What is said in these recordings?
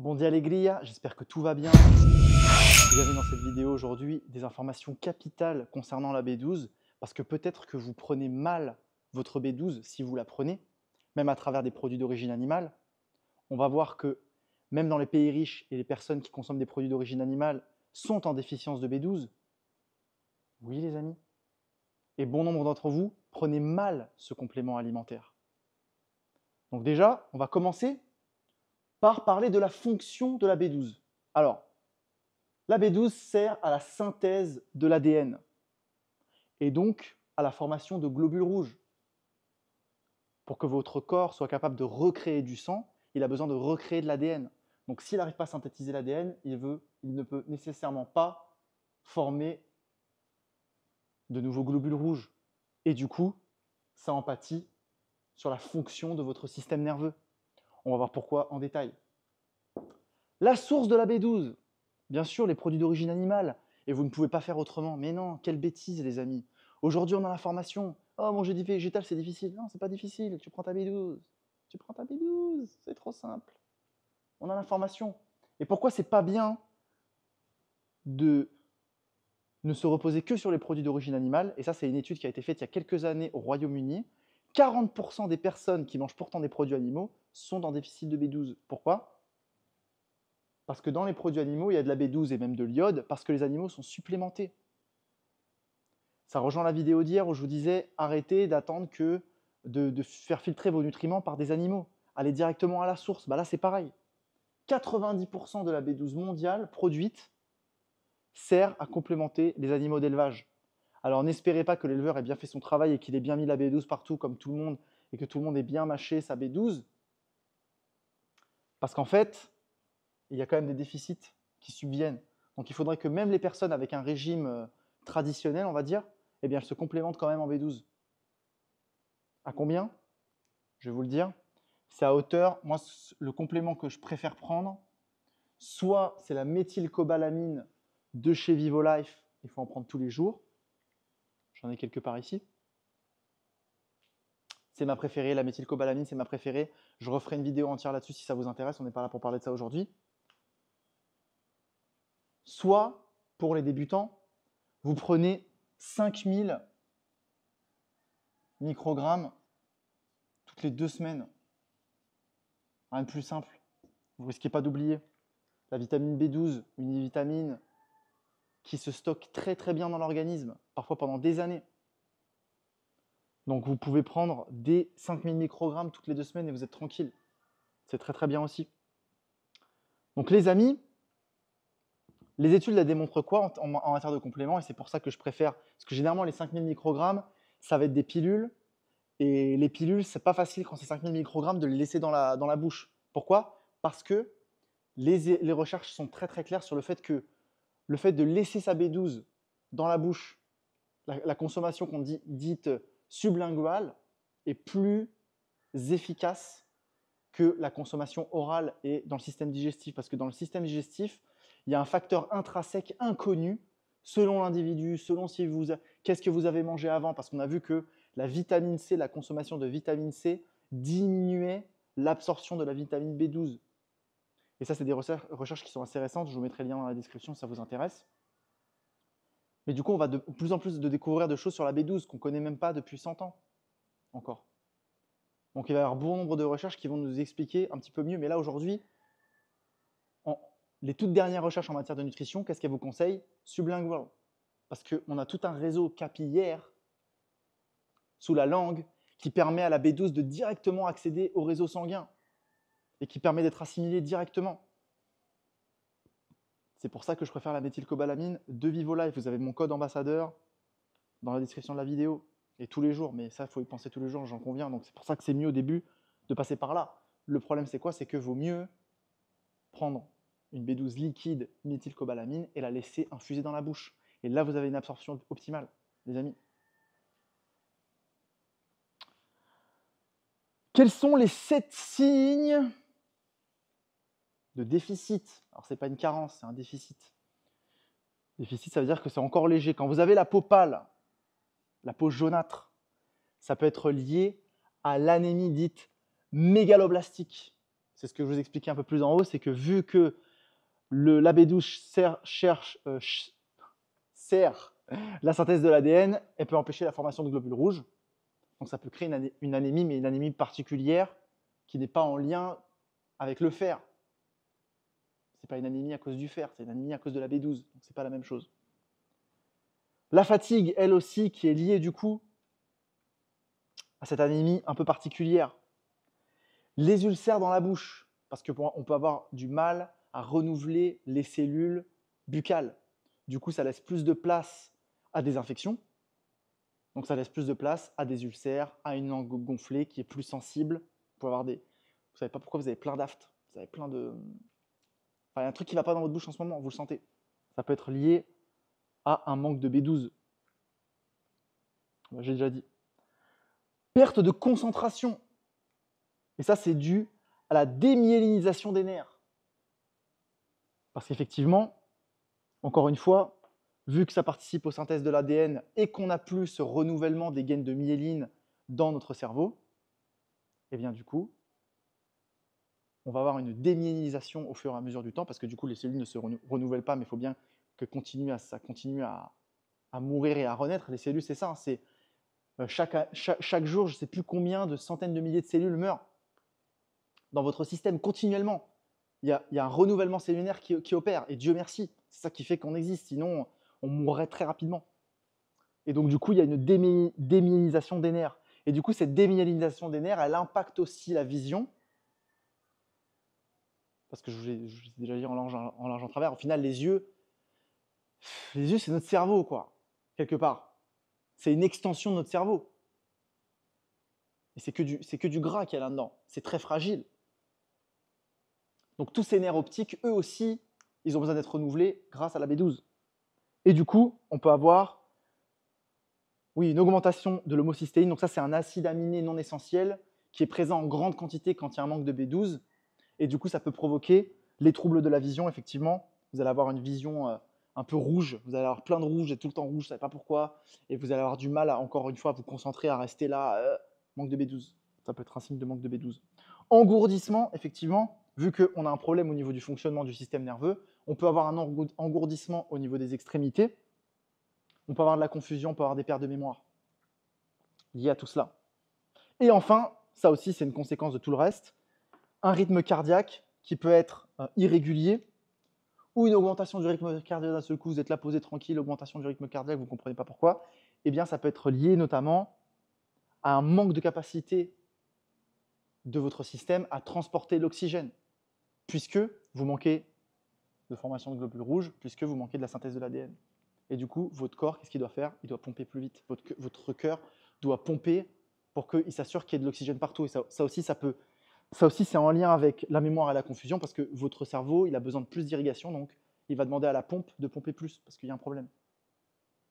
Bon dia j'espère que tout va bien. Vous avez dans cette vidéo aujourd'hui des informations capitales concernant la B12, parce que peut-être que vous prenez mal votre B12 si vous la prenez, même à travers des produits d'origine animale. On va voir que même dans les pays riches et les personnes qui consomment des produits d'origine animale sont en déficience de B12. Oui les amis. Et bon nombre d'entre vous prenez mal ce complément alimentaire. Donc déjà, on va commencer par parler de la fonction de la B12. Alors, la B12 sert à la synthèse de l'ADN et donc à la formation de globules rouges. Pour que votre corps soit capable de recréer du sang, il a besoin de recréer de l'ADN. Donc s'il n'arrive pas à synthétiser l'ADN, il, ne peut nécessairement pas former de nouveaux globules rouges. Et du coup, ça empathie sur la fonction de votre système nerveux. On va voir pourquoi en détail. La source de la B12, bien sûr, les produits d'origine animale, et vous ne pouvez pas faire autrement. Mais non, quelle bêtise, les amis. Aujourd'hui, on a l'information. Oh, manger du végétal, c'est difficile. Non, c'est pas difficile. Tu prends ta B12. Tu prends ta B12. C'est trop simple. On a l'information. Et pourquoi c'est pas bien de ne se reposer que sur les produits d'origine animale Et ça, c'est une étude qui a été faite il y a quelques années au Royaume-Uni. 40% des personnes qui mangent pourtant des produits animaux sont en déficit de B12. Pourquoi Parce que dans les produits animaux, il y a de la B12 et même de l'iode, parce que les animaux sont supplémentés. Ça rejoint la vidéo d'hier où je vous disais arrêtez d'attendre que de, faire filtrer vos nutriments par des animaux. Allez directement à la source. Bah là, c'est pareil. 90% de la B12 mondiale produite sert à complémenter les animaux d'élevage. Alors n'espérez pas que l'éleveur ait bien fait son travail et qu'il ait bien mis la B12 partout comme tout le monde et que tout le monde ait bien mâché sa B12. Parce qu'en fait, il y a quand même des déficits qui subviennent. Donc il faudrait que même les personnes avec un régime euh, traditionnel, on va dire, eh bien, elles se complémentent quand même en B12. À combien Je vais vous le dire. C'est à hauteur, moi, le complément que je préfère prendre, soit c'est la méthylcobalamine de chez VivoLife, il faut en prendre tous les jours. J'en ai quelque part ici c'est ma préférée, la méthylcobalamine, c'est ma préférée. Je referai une vidéo entière là-dessus si ça vous intéresse, on n'est pas là pour parler de ça aujourd'hui. Soit, pour les débutants, vous prenez 5000 microgrammes toutes les deux semaines. Rien de plus simple. Vous risquez pas d'oublier. La vitamine B12, une vitamine qui se stocke très très bien dans l'organisme, parfois pendant des années. Donc vous pouvez prendre des 5000 microgrammes toutes les deux semaines et vous êtes tranquille. C'est très très bien aussi. Donc les amis, les études la démontrent quoi en, matière de compléments Et c'est pour ça que je préfère, parce que généralement les 5000 microgrammes, ça va être des pilules. Et les pilules, c'est pas facile quand c'est 5000 microgrammes de les laisser dans la, dans la bouche. Pourquoi Parce que les, recherches sont très très claires sur le fait que le fait de laisser sa B12 dans la bouche, la, la consommation qu'on dit dite Sublingual est plus efficace que la consommation orale et dans le système digestif. Parce que dans le système digestif, il y a un facteur intrinsèque inconnu selon l'individu, selon si vous, qu'est-ce que vous avez mangé avant. Parce qu'on a vu que la vitamine C, la consommation de vitamine C diminuait l'absorption de la vitamine B12. Et ça, c'est des recherches qui sont assez récentes. Je vous mettrai le lien dans la description si ça vous intéresse. Mais du coup, on va de plus en plus de découvrir de choses sur la B12 qu'on ne connaît même pas depuis 100 ans encore. Donc il va y avoir bon nombre de recherches qui vont nous expliquer un petit peu mieux. Mais là, aujourd'hui, les toutes dernières recherches en matière de nutrition, qu'est-ce qu'elles vous conseillent Sublingual. Parce qu'on a tout un réseau capillaire sous la langue qui permet à la B12 de directement accéder au réseau sanguin et qui permet d'être assimilée directement. C'est pour ça que je préfère la méthylcobalamine de Vivolife. Vous avez mon code ambassadeur dans la description de la vidéo. Et tous les jours, mais ça, il faut y penser tous les jours, j'en conviens. Donc c'est pour ça que c'est mieux au début de passer par là. Le problème, c'est quoi C'est que vaut mieux prendre une B12 liquide méthylcobalamine et la laisser infuser dans la bouche. Et là, vous avez une absorption optimale, les amis. Quels sont les sept signes de déficit, alors ce n'est pas une carence, c'est un déficit. Déficit, ça veut dire que c'est encore léger. Quand vous avez la peau pâle, la peau jaunâtre, ça peut être lié à l'anémie dite mégaloblastique. C'est ce que je vous expliquais un peu plus en haut, c'est que vu que le bédouche sert, cherche, euh, sert la synthèse de l'ADN, elle peut empêcher la formation de globules rouges. Donc ça peut créer une, anémie, mais une anémie particulière qui n'est pas en lien avec le fer pas une anémie à cause du fer, c'est une anémie à cause de la B12, donc c'est pas la même chose. La fatigue, elle aussi, qui est liée du coup à cette anémie un peu particulière. Les ulcères dans la bouche, parce qu'on peut avoir du mal à renouveler les cellules buccales. Du coup, ça laisse plus de place à des infections. Donc ça laisse plus de place à des ulcères, à une langue gonflée qui est plus sensible pour avoir des... Vous savez pas pourquoi vous avez plein d'aftes, vous avez plein de, un truc qui ne va pas dans votre bouche en ce moment, vous le sentez. Ça peut être lié à un manque de B12. J'ai déjà dit. Perte de concentration. Et ça, c'est dû à la démyélinisation des nerfs. Parce qu'effectivement, encore une fois, vu que ça participe aux synthèses de l'ADN et qu'on n'a plus ce renouvellement des gaines de myéline dans notre cerveau, eh bien du coup, on va avoir une démyélinisation au fur et à mesure du temps, parce que du coup, les cellules ne se renouvellent pas, mais il faut bien que continue à, ça continue à, mourir et à renaître. Les cellules, c'est ça, hein, c'est euh, chaque, jour, je ne sais plus combien de centaines de milliers de cellules meurent dans votre système continuellement. Il y a, un renouvellement cellulaire qui, opère, et Dieu merci, c'est ça qui fait qu'on existe, sinon on mourrait très rapidement. Et donc du coup, il y a une démi, des nerfs. Et du coup, cette démyélinisation des nerfs, elle impacte aussi la vision, parce que je vous l'ai déjà dit en large, en en travers, au final, les yeux, les yeux, c'est notre cerveau, quoi, quelque part. C'est une extension de notre cerveau. Et c'est que du, c'est que du gras qu'il y a là-dedans. C'est très fragile. Donc tous ces nerfs optiques, eux aussi, ils ont besoin d'être renouvelés grâce à la B12. Et du coup, on peut avoir oui, une augmentation de l'homocystéine. Donc ça, c'est un acide aminé non essentiel qui est présent en grande quantité quand il y a un manque de B12 et du coup, ça peut provoquer les troubles de la vision, effectivement. Vous allez avoir une vision euh, un peu rouge, vous allez avoir plein de rouge et tout le temps rouge, vous ne savez pas pourquoi. Et vous allez avoir du mal, à, encore une fois, à vous concentrer, à rester là. Euh, manque de B12, ça peut être un signe de manque de B12. Engourdissement, effectivement, vu qu'on a un problème au niveau du fonctionnement du système nerveux, on peut avoir un engourdissement au niveau des extrémités, on peut avoir de la confusion, on peut avoir des pertes de mémoire liées à tout cela. Et enfin, ça aussi c'est une conséquence de tout le reste, un rythme cardiaque qui peut être euh, irrégulier ou une augmentation du rythme cardiaque d'un seul coup, vous êtes là posé tranquille, augmentation du rythme cardiaque, vous ne comprenez pas pourquoi, eh bien ça peut être lié notamment à un manque de capacité de votre système à transporter l'oxygène, puisque vous manquez de formation de globules rouges, puisque vous manquez de la synthèse de l'ADN. Et du coup, votre corps, qu'est-ce qu'il doit faire Il doit pomper plus vite. Votre, cœur doit pomper pour qu'il s'assure qu'il y ait de l'oxygène partout. Et ça aussi, ça peut ça aussi, c'est en lien avec la mémoire et la confusion, parce que votre cerveau, il a besoin de plus d'irrigation, donc il va demander à la pompe de pomper plus, parce qu'il y a un problème.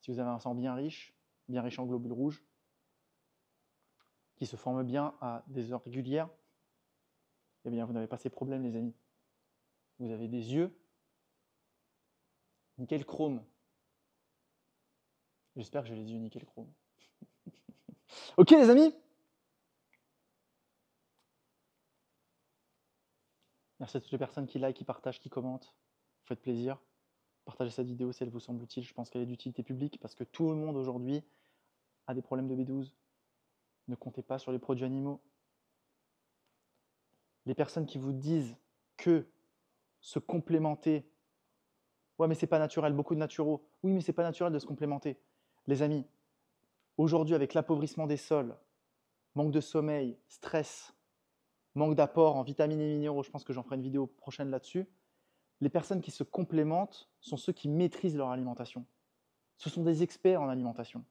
Si vous avez un sang bien riche, bien riche en globules rouges, qui se forme bien à des heures régulières, eh bien, vous n'avez pas ces problèmes, les amis. Vous avez des yeux, nickel chrome. J'espère que j'ai les yeux nickel chrome. ok, les amis Merci à toutes les personnes qui like, qui partagent, qui commentent. faites plaisir. Partagez cette vidéo si elle vous semble utile. Je pense qu'elle est d'utilité publique parce que tout le monde aujourd'hui a des problèmes de B12. Ne comptez pas sur les produits animaux. Les personnes qui vous disent que se complémenter, ouais mais c'est pas naturel, beaucoup de naturaux. Oui mais c'est pas naturel de se complémenter. Les amis, aujourd'hui avec l'appauvrissement des sols, manque de sommeil, stress, manque d'apport en vitamines et minéraux, je pense que j'en ferai une vidéo prochaine là-dessus. Les personnes qui se complémentent sont ceux qui maîtrisent leur alimentation. Ce sont des experts en alimentation.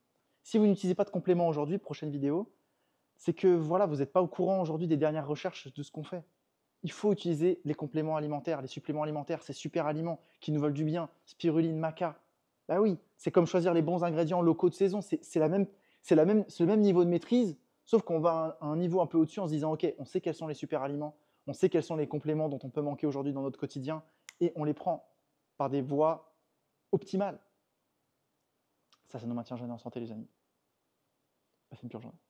Si vous n'utilisez pas de compléments aujourd'hui, prochaine vidéo, c'est que voilà, vous n'êtes pas au courant aujourd'hui des dernières recherches de ce qu'on fait. Il faut utiliser les compléments alimentaires, les suppléments alimentaires, ces super aliments qui nous veulent du bien, spiruline, maca. ben oui, c'est comme choisir les bons ingrédients locaux de saison, c'est même, c'est le même niveau de maîtrise Sauf qu'on va à un niveau un peu au-dessus en se disant, OK, on sait quels sont les super aliments, on sait quels sont les compléments dont on peut manquer aujourd'hui dans notre quotidien, et on les prend par des voies optimales. Ça, ça nous maintient jamais en santé, les amis. Passez bah, une pure journée.